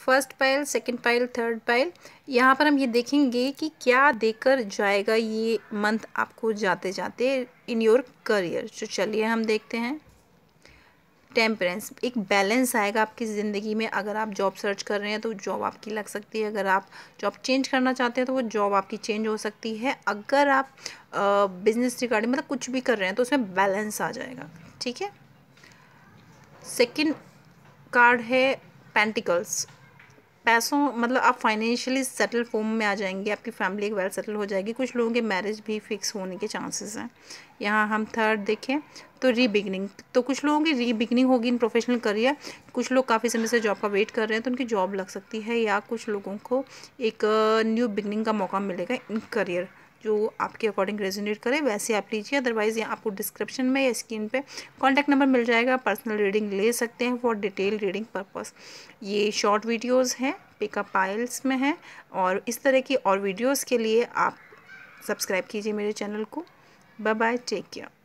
first pile second pile third pile यहाँ पर हम ये देखेंगे कि क्या देकर जाएगा ये मंथ आपको जाते जाते इन योर करियर तो चलिए हम देखते हैं टेम्परेंस एक बैलेंस आएगा आपकी ज़िंदगी में अगर आप जॉब सर्च कर रहे हैं तो जॉब आपकी लग सकती है अगर आप जॉब चेंज करना चाहते हैं तो वो जॉब आपकी चेंज हो सकती है अगर आप बिजनेस रिगार्डिंग मतलब कुछ भी कर रहे हैं तो उसमें बैलेंस आ जाएगा ठीक है सेकेंड कार्ड है पेंटिकल्स पैसों मतलब आप फाइनेंशियली सेटल फॉर्म में आ जाएंगे आपकी फैमिली एक वेल सेटल हो जाएगी कुछ लोगों के मैरिज भी फिक्स होने के चांसेस हैं यहाँ हम थर्ड देखें तो रीबिगनिंग तो कुछ लोगों की रीबिगनिंग होगी इन प्रोफेशनल करियर कुछ लोग काफ़ी समय से जॉब का वेट कर रहे हैं तो उनकी जॉब लग सकती है या कुछ लोगों को एक न्यू uh, बिगनिंग का मौका मिलेगा इन करियर जो आपके अकॉर्डिंग रेजोनेट करे वैसे आप लीजिए अदरवाइज़ यहाँ आपको डिस्क्रिप्शन में या स्क्रीन पे कॉन्टैक्ट नंबर मिल जाएगा पर्सनल रीडिंग ले सकते हैं फॉर डिटेल रीडिंग पर्पस ये शॉर्ट वीडियोस हैं पिकअप पाइल्स में हैं और इस तरह की और वीडियोज़ के लिए आप सब्सक्राइब कीजिए मेरे चैनल को बाय बाय टेक केयर